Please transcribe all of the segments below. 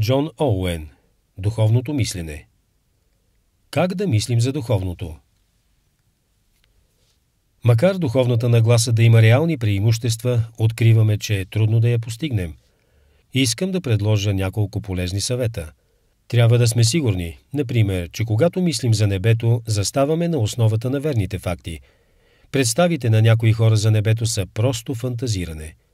Джон Оуен Духовното мислене Как да мислим за духовното? Макар духовната нагласа да има реални преимущества, откриваме, че е трудно да я постигнем. Искам да предложа няколко полезни съвета. Трябва да сме сигурни, например, че когато мислим за небето, заставаме на основата на верните факти. Представите на някои хора за небето са просто фантазиране –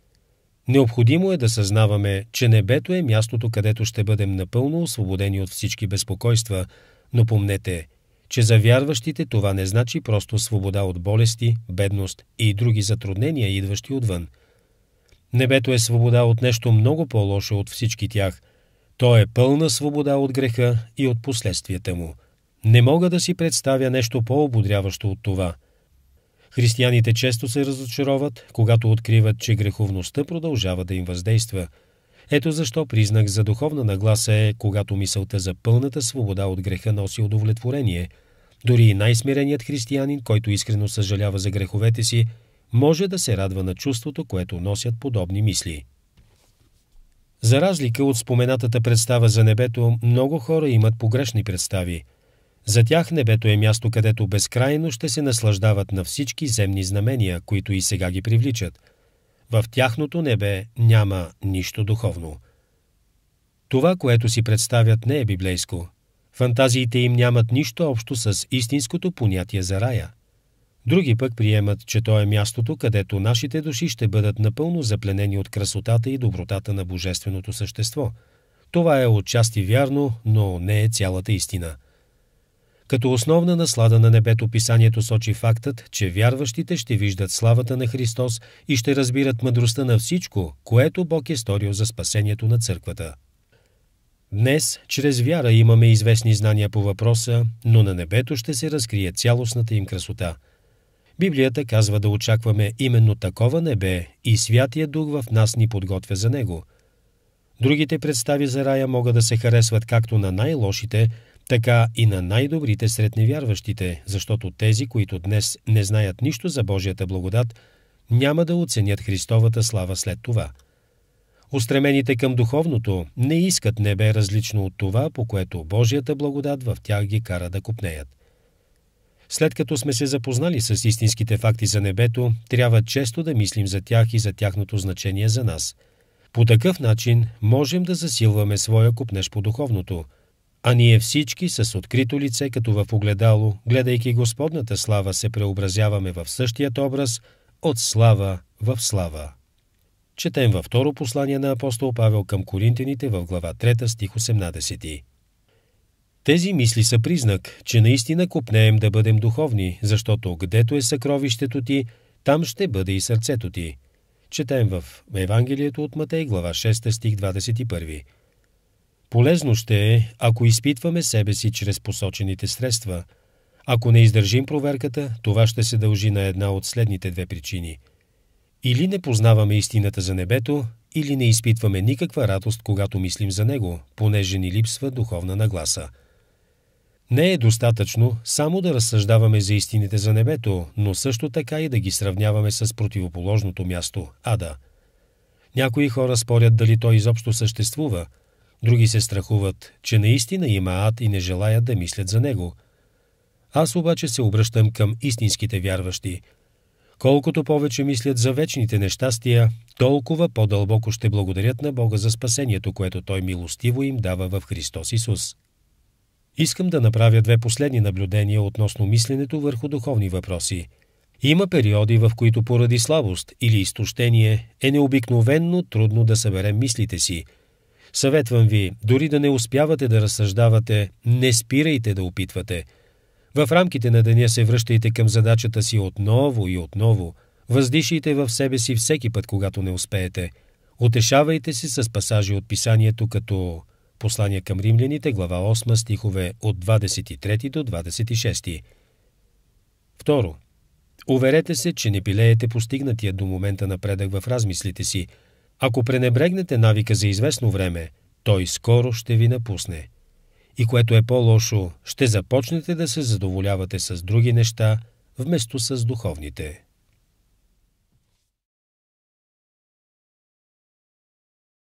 Необходимо е да съзнаваме, че небето е мястото, където ще бъдем напълно освободени от всички безпокойства, но помнете, че за вярващите това не значи просто свобода от болести, бедност и други затруднения, идващи отвън. Небето е свобода от нещо много по-лошо от всички тях. То е пълна свобода от греха и от последствията му. Не мога да си представя нещо по-ободряващо от това – Християните често се разочароват, когато откриват, че греховността продължава да им въздейства. Ето защо признак за духовна нагласа е, когато мисълта за пълната свобода от греха носи удовлетворение. Дори и най-смиреният християнин, който искрено съжалява за греховете си, може да се радва на чувството, което носят подобни мисли. За разлика от споменатата представа за небето, много хора имат погрешни представи – за тях небето е място, където безкрайно ще се наслаждават на всички земни знамения, които и сега ги привличат. В тяхното небе няма нищо духовно. Това, което си представят, не е библейско. Фантазиите им нямат нищо общо с истинското понятие за рая. Други пък приемат, че то е мястото, където нашите души ще бъдат напълно запленени от красотата и добротата на Божественото същество. Това е отчасти вярно, но не е цялата истина – като основна наслада на небето писанието сочи фактът, че вярващите ще виждат славата на Христос и ще разбират мъдростта на всичко, което Бог е сторил за спасението на църквата. Днес, чрез вяра имаме известни знания по въпроса, но на небето ще се разкрие цялостната им красота. Библията казва да очакваме именно такова небе и Святия Дух в нас ни подготвя за него. Другите представи за рая могат да се харесват както на най-лошите, така и на най-добрите сред невярващите, защото тези, които днес не знаят нищо за Божията благодат, няма да оценят Христовата слава след това. Устремените към духовното не искат небе различно от това, по което Божията благодат в тях ги кара да купнеят. След като сме се запознали с истинските факти за небето, трябва често да мислим за тях и за тяхното значение за нас. По такъв начин можем да засилваме своя купнеж по духовното – а ние всички с открито лице, като в огледало, гледайки Господната слава, се преобразяваме в същият образ от слава в слава. Четем във второ послание на апостол Павел към Коринтините в глава 3 стих 18. Тези мисли са признак, че наистина купнеем да бъдем духовни, защото гдето е съкровището ти, там ще бъде и сърцето ти. Четем в Евангелието от Матей, глава 6, стих 21. Полезно ще е, ако изпитваме себе си чрез посочените средства. Ако не издържим проверката, това ще се дължи на една от следните две причини. Или не познаваме истината за небето, или не изпитваме никаква радост, когато мислим за него, понеже ни липсва духовна нагласа. Не е достатъчно само да разсъждаваме за истините за небето, но също така и да ги сравняваме с противоположното място – ада. Някои хора спорят дали той изобщо съществува – Други се страхуват, че наистина има ад и не желаят да мислят за него. Аз обаче се обръщам към истинските вярващи. Колкото повече мислят за вечните нещастия, толкова по-дълбоко ще благодарят на Бога за спасението, което Той милостиво им дава в Христос Исус. Искам да направя две последни наблюдения относно мисленето върху духовни въпроси. Има периоди, в които поради слабост или изтощение е необикновенно трудно да съберем мислите си – Съветвам ви, дори да не успявате да разсъждавате, не спирайте да опитвате. В рамките на деня се връщайте към задачата си отново и отново. Въздишайте в себе си всеки път, когато не успеете. Отешавайте се с пасажи от писанието като Послание към римляните, глава 8, стихове от 23 до 26. Второ. Уверете се, че не пилеете постигнатия до момента напредък в размислите си – ако пренебрегнете навика за известно време, той скоро ще ви напусне. И което е по-лошо, ще започнете да се задоволявате с други неща, вместо с духовните.